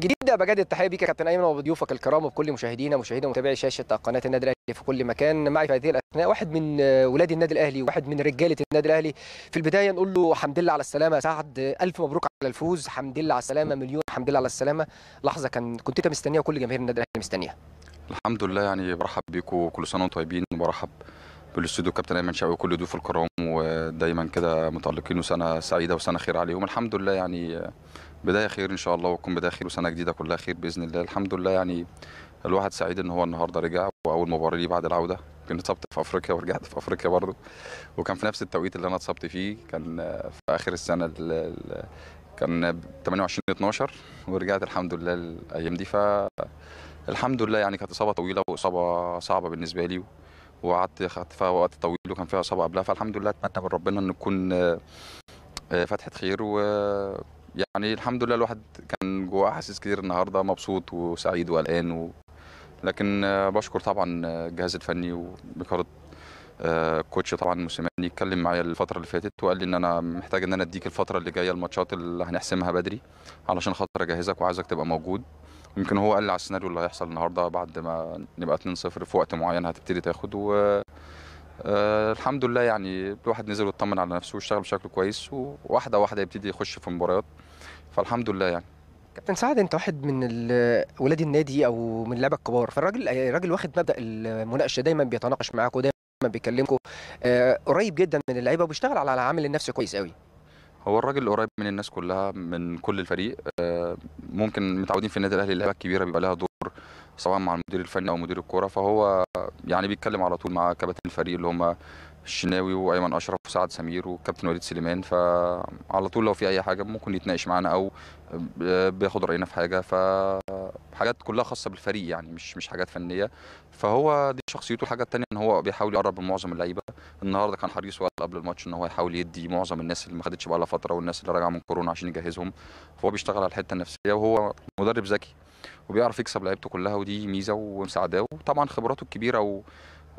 جديد بجد التحيه بيك يا كابتن ايمن وبضيوفك الكرام وبكل مشاهدينا مشاهدي ومتابعي شاشه قناه النادي الاهلي في كل مكان معي في هذه الاثناء واحد من ولاد النادي الاهلي وواحد من رجاله النادي الاهلي في البدايه نقول له حمد لله على السلامه سعد الف مبروك على الفوز حمد لله على السلامه مليون حمد لله على السلامه لحظه كان كنت انت مستنيها وكل جماهير النادي الاهلي مستنيها الحمد لله يعني برحب بيكم كل سنه وانتم طيبين وبرحب بالاستوديو كابتن ايمن شاوي وكل ضيوف الكرام ودايما كده متالقين وسنه سعيده وسنه خير عليهم الحمد لله يعني بدايه خير ان شاء الله وتكون بدايه خير وسنه جديده كلها خير باذن الله الحمد لله يعني الواحد سعيد ان هو النهارده رجع واول مباراه لي بعد العوده كنت اتصبت في افريقيا ورجعت في افريقيا برضه وكان في نفس التوقيت اللي انا اتصبت فيه كان في اخر السنه الـ كان 28 12 ورجعت الحمد لله الايام دي فالحمد لله يعني كانت اصابه طويله واصابه صعبه بالنسبه لي وقعدت خدت فيها وقت طويل وكان فيها اصابه قبلها فالحمد لله اتمنى من ربنا ان تكون آه، فتحه خير و يعني الحمد لله الواحد كان جواه حاسس كتير النهارده مبسوط وسعيد وقلقان و... لكن آه، بشكر طبعا آه، الجهاز الفني وبكره آه، كوتش طبعا موسيماني اتكلم معايا الفتره اللي فاتت وقال لي ان انا محتاج ان انا اديك الفتره اللي جايه الماتشات اللي هنحسمها بدري علشان خاطر اجهزك وعايزك تبقى موجود يمكن هو قال لي على السيناريو اللي هيحصل النهارده بعد ما نبقى 2-0 في وقت معين هتبتدي تاخد و آه الحمد لله يعني الواحد نزل واطمن على نفسه واشتغل بشكل كويس وواحده واحده يبتدي يخش في مباريات فالحمد لله يعني كابتن سعد انت واحد من ولاد النادي او من اللعبه الكبار فالراجل الراجل واخد مبدا المناقشه دايما بيتناقش معاك ودايما بيكلمكم آه، قريب جدا من اللعيبه وبيشتغل على العامل النفسي كويس قوي هو الراجل قريب من الناس كلها من كل الفريق آه، ممكن متعودين في النادي الاهلي اللعيبه الكبيره بيبقى لها دور سواء مع المدير الفني او مدير الكوره فهو يعني بيتكلم على طول مع كباتن الفريق اللي هم الشناوي وايمن اشرف وسعد سمير وكابتن وليد سليمان فعلى طول لو في اي حاجه ممكن يتناقش معانا او بياخد راينا في حاجه فحاجات كلها خاصه بالفريق يعني مش مش حاجات فنيه فهو دي شخصيته الحاجه الثانيه ان هو بيحاول يقرب من معظم اللعيبه النهارده كان حريص قبل الماتش ان هو يحاول يدي معظم الناس اللي ما خدتش بقى لها فتره والناس اللي راجعه من كورونا عشان يجهزهم فهو بيشتغل على الحته النفسيه وهو مدرب ذكي وبيعرف يكسب لعيبته كلها ودي ميزه ومساعداه وطبعا خبراته الكبيره و...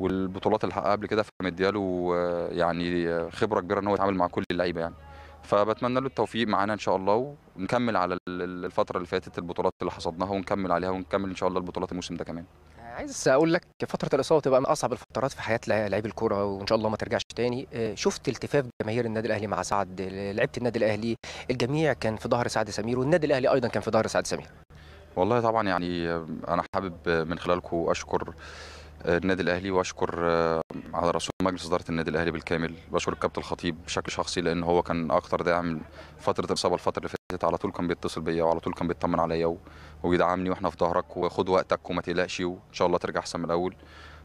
والبطولات اللي حققها قبل كده فمدياله آه، يعني آه، خبره كبيره ان هو يتعامل مع كل اللعيبه يعني فبتمنى له التوفيق معانا ان شاء الله ونكمل على الفتره اللي فاتت البطولات اللي حصدناها ونكمل عليها ونكمل ان شاء الله البطولات الموسم ده كمان عايز اقول لك فتره الاصابه تبقى من اصعب الفترات في حياه لعيب الكوره وان شاء الله ما ترجعش تاني آه، شفت التفاف جماهير النادي الاهلي مع سعد لعيبه النادي الاهلي الجميع كان في ظهر سعد سمير والنادي الاهلي ايضا كان في ظهر سعد سمير والله طبعا يعني انا حابب من خلالكم اشكر النادي الاهلي واشكر على رسول مجلس اداره النادي الاهلي بالكامل بشكر الكابتن الخطيب بشكل شخصي لان هو كان اكتر داعم فتره الاصابه الفتره اللي فاتت على طول كان بيتصل بيا وعلى طول كان بيطمن عليا وبيدعمني واحنا في ظهرك وخد وقتك وما تقلقش وان شاء الله ترجع احسن من الاول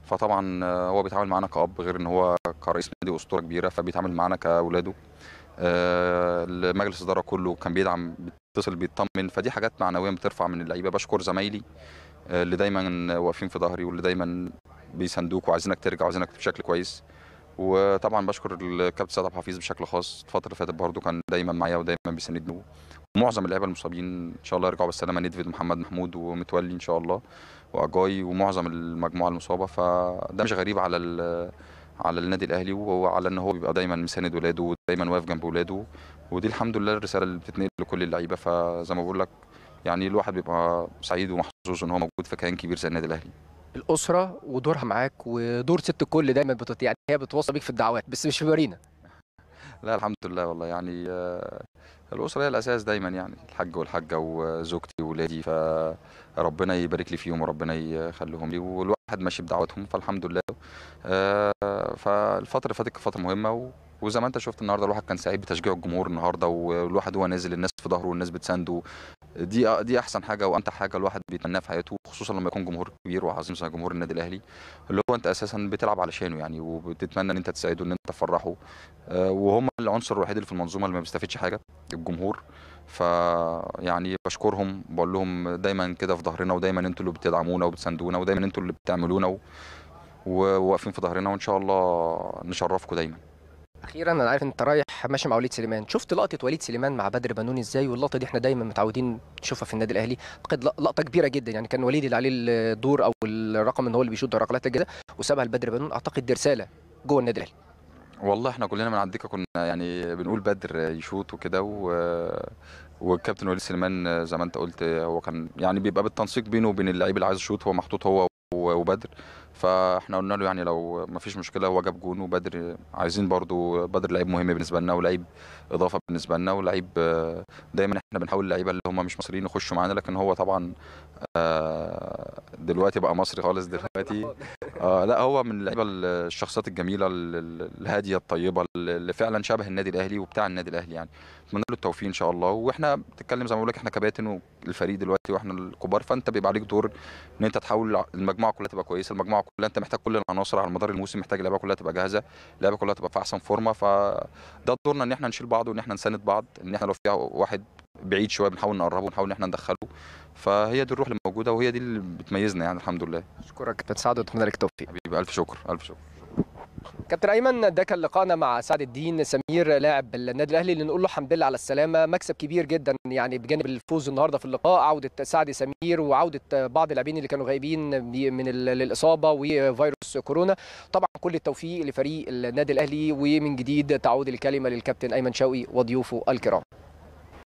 فطبعا هو بيتعامل معانا كاب غير ان هو كرئيس نادي اسطوره كبيره فبيتعامل معانا كاولاده المجلس آه، الاداره كله كان بيدعم بيتصل بيطمن فدي حاجات معنويه بترفع من اللعيبه بشكر زمايلي آه، اللي دايما واقفين في ظهري واللي دايما بيساندوك وعايزينك ترجع وعايزينك بشكل كويس وطبعا بشكر الكابتن سيد عبد الحفيظ بشكل خاص الفتره اللي فاتت برده كان دايما معايا ودايما بيساندني ومعظم اللعيبه المصابين ان شاء الله يرجعوا بالسلامه نيدفيد محمد محمود ومتولي ان شاء الله واجاي ومعظم المجموعه المصابه فده مش غريب على على النادي الاهلي وهو على ان هو بيبقى دايما مساند ولاده ودايما واقف جنب ولاده ودي الحمد لله الرساله اللي بتتنقل لكل اللعيبه فزي ما بقول لك يعني الواحد بيبقى سعيد ومحظوظ ان هو موجود في كيان كبير زي النادي الاهلي الاسره ودورها معاك ودور ست الكل دايما بتت يعني هي بتوصل بيك في الدعوات بس مش في لا الحمد لله والله يعني آه، الأسرة هي الأساس دايما يعني الحاج والحجة وزوجتي وولادي فربنا يبارك لي فيهم وربنا يخليهم لي والواحد ماشي بدعوتهم فالحمد لله آه، فالفترة اللي فاتت كانت فترة مهمة وزي ما انت شفت النهارده الواحد كان سعيد بتشجيع الجمهور النهارده والواحد هو نازل الناس في ظهره والناس بتسانده دي آه، دي احسن حاجه وانت حاجه الواحد بيتمناها في حياته خصوصا لما يكون جمهور كبير وعظيم زي جمهور النادي الاهلي اللي هو انت اساسا بتلعب علشانه يعني وبتتمنى ان انت تساعده ان انت تفرحه آه، وهم العنصر الوحيد اللي في المنظومه اللي ما بيستفيدش حاجه الجمهور فيعني بشكرهم بقول لهم دايما كده في ظهرنا ودايما انتوا اللي بتدعمونا وبتساندونا ودايما انتوا اللي بتعملونا وواقفين في ظهرنا وان شاء الله نشرفكم دايما اخيرا انا عارف انت رايح ماشي مع وليد سليمان شفت لقطه وليد سليمان مع بدر بنون ازاي واللقطه دي احنا دايما متعودين نشوفها في النادي الاهلي اعتقد لقطه كبيره جدا يعني كان وليد اللي عليه الدور او الرقم ان هو اللي بيشوط الركلات كده وسابها لبدر بنون اعتقد دي رساله جوه النادي الاهلي والله احنا كلنا من عندك كنا يعني بنقول بدر يشوط وكده و والكابتن وليد سليمان زي ما انت قلت هو كان يعني بيبقى بالتنسيق بينه وبين اللعيب اللي عايز يشوط هو محطوط هو وبدر فاحنا قلنا له يعني لو ما فيش مشكله هو جاب جون وبدر عايزين برضو بدر لعيب مهم بالنسبه لنا ولعيب اضافه بالنسبه لنا ولعيب آه، دايما احنا بنحاول اللعيبه اللي هم مش مصريين يخشوا معانا لكن هو طبعا آه، دلوقتي بقى مصري خالص دلوقتي آه لا هو من اللعيبه الشخصيات الجميله الهاديه الطيبه اللي فعلا شبه النادي الاهلي وبتاع النادي الاهلي يعني اتمنى له التوفيق ان شاء الله واحنا بنتكلم زي ما بقول لك احنا كباتن والفريق دلوقتي واحنا الكبار فانت بيبقى عليك دور ان انت تحاول المجموعه كلها تبقى كويسه المجموعه كلها انت محتاج كل العناصر على مدار الموسم محتاج اللعيبه كلها تبقى جاهزه اللعيبه كلها تبقى في احسن فورمه فده دورنا ان احنا نشيل بعض وان احنا نساند بعض ان احنا لو في واحد بعيد شويه بنحاول نقربه بنحاول ان احنا ندخله فهي دي الروح اللي موجوده وهي دي اللي بتميزنا يعني الحمد لله اشكرك كابتن سعد واتمنى لك التوفيق حبيبي الف شكر الف شكر كابتن ايمن ده كان لقائنا مع سعد الدين سمير لاعب النادي الاهلي اللي نقول له الحمد لله على السلامه مكسب كبير جدا يعني بجانب الفوز النهارده في اللقاء عوده سعد سمير وعوده بعض اللاعبين اللي كانوا غايبين من الاصابه وفيروس كورونا طبعا كل التوفيق لفريق النادي الاهلي ومن جديد تعود الكلمه للكابتن ايمن شوقي وضيوفه الكرام